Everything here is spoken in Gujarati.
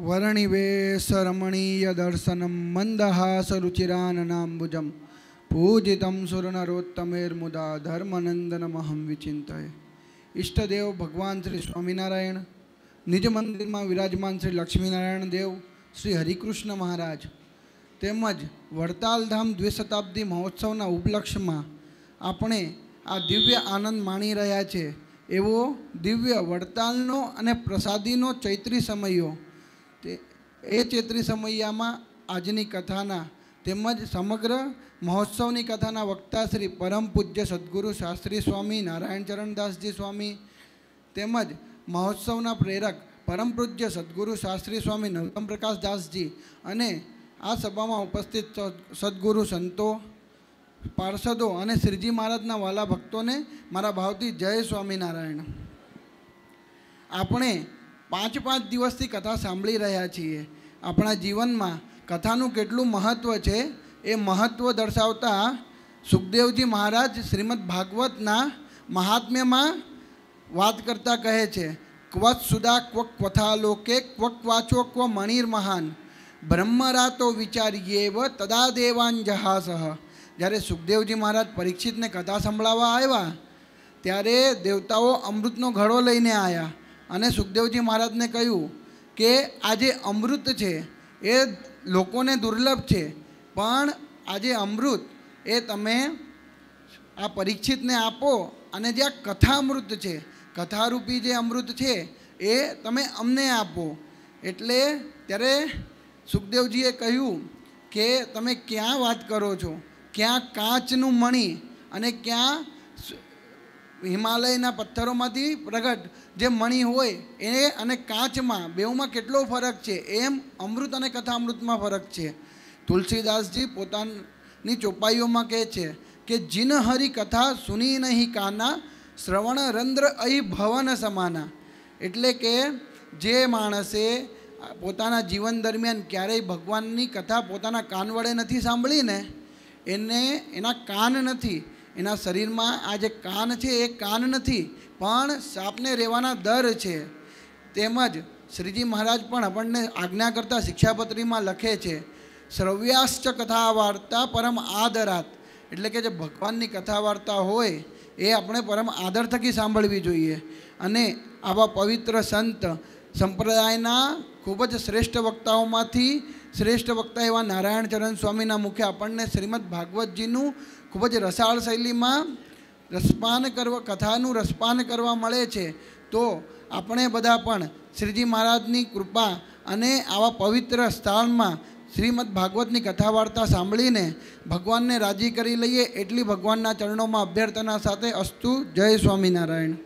રમણીય મંદહાસ वर्णिवेशरमणीयदर्शनं मन्दहासरुचिराननाम्बुजं पूजितं सुरनरोत्तमेर्मुदा ધર્મનંદનમહં વિચિંતય ઈષ્ટદેવ ભગવાન શ્રી સ્વામિનારાયણ નિજ મંદિરમાં વિરાજમાન શ્રી લક્ષ્મીનારાયણ દેવ શ્રી હરિકૃષ્ણ મહારાજ તેમજ વડતાલધામ દ્વિશતાબ્દી મહોત્સવના ઉપલક્ષમાં આપણે આ દિવ્ય આનંદ માણી રહ્યા છે એવો દિવ્ય વડતાલનો અને પ્રસાદીનો ચૈત્રી સમયો તે એ ચેત્રી સમૈયામાં આજની કથાના તેમજ સમગ્ર મહોત્સવની કથાના વક્તા શ્રી પરમ પૂજ્ય સદગુરુ શાસ્ત્રી સ્વામી નારાયણ ચરણદાસજી સ્વામી તેમજ મહોત્સવના પ્રેરક પરમ પૂજ્ય સદગુરુ શાસ્ત્રી સ્વામી નરોત્તમ પ્રકાશ દાસજી અને આ સભામાં ઉપસ્થિત સદગુરુ સંતો પાર્ષદો અને શ્રીજી મહારાજના વાલા ભક્તોને મારા ભાવથી જય સ્વામિનારાયણ આપણે પાંચ પાંચ દિવસથી કથા સાંભળી રહ્યા છીએ આપણા જીવનમાં કથાનું કેટલું મહત્ત્વ છે એ મહત્ત્વ દર્શાવતા સુખદેવજી મહારાજ શ્રીમદ ભાગવતના મહાત્મ્યમાં વાત કરતા કહે છે ક્વત સુદા ક્વક ક્વથાલોકે ક્વક વાચો ક્વ મણિર મહાન બ્રહ્મરાતો વિચારીએવ તદા દેવાન જહાસહ જ્યારે સુખદેવજી મહારાજ પરીક્ષિતને કથા સંભળાવવા આવ્યા ત્યારે દેવતાઓ અમૃતનો ઘડો લઈને આવ્યા અને સુખદેવજી મહારાજને કહ્યું કે આ જે અમૃત છે એ લોકોને દુર્લભ છે પણ આજે અમૃત એ તમે આ પરીક્ષિતને આપો અને જે આ કથામૃત છે કથારૂપી જે અમૃત છે એ તમે અમને આપો એટલે ત્યારે સુખદેવજીએ કહ્યું કે તમે ક્યાં વાત કરો છો ક્યાં કાચનું મણી અને ક્યાં હિમાલયના પથ્થરોમાંથી પ્રગટ જે મણી હોય એ અને કાચમાં બેઉમાં કેટલો ફરક છે એમ અમૃત અને કથા અમૃતમાં ફરક છે તુલસીદાસજી પોતાની ચોપાઈઓમાં કહે છે કે જિન હરિ કથા સુની નહીં કાના શ્રવણ રંધ્ર અહી ભવન સમાના એટલે કે જે માણસે પોતાના જીવન દરમિયાન ક્યારેય ભગવાનની કથા પોતાના કાન વડે નથી સાંભળીને એને એના કાન નથી એના શરીરમાં આ જે કાન છે એ કાન નથી પણ સાપને રહેવાના દર છે તેમજ શ્રીજી મહારાજ પણ આપણને આજ્ઞા કરતા શિક્ષાપત્રીમાં લખે છે શ્રવ્યાશ્ચ કથા વાર્તા પરમ આદરાત એટલે કે જે ભગવાનની કથા વાર્તા હોય એ આપણે પરમ આદર થકી સાંભળવી જોઈએ અને આવા પવિત્ર સંત સંપ્રદાયના ખૂબ જ શ્રેષ્ઠ વક્તાઓમાંથી શ્રેષ્ઠ વક્તા એવા નારાયણ ચરણ સ્વામીના મુખે આપણને શ્રીમદ્ ભાગવતજીનું ખૂબ જ રસાળ શૈલીમાં રસપાન કરવા કથાનું રસપાન કરવા મળે છે તો આપણે બધા પણ શ્રીજી મહારાજની કૃપા અને આવા પવિત્ર સ્થાનમાં શ્રીમદ્ ભાગવતની કથા વાર્તા સાંભળીને ભગવાનને રાજી કરી લઈએ એટલી ભગવાનના ચરણોમાં અભ્યર્થના સાથે અસ્તુ જય સ્વામિનારાયણ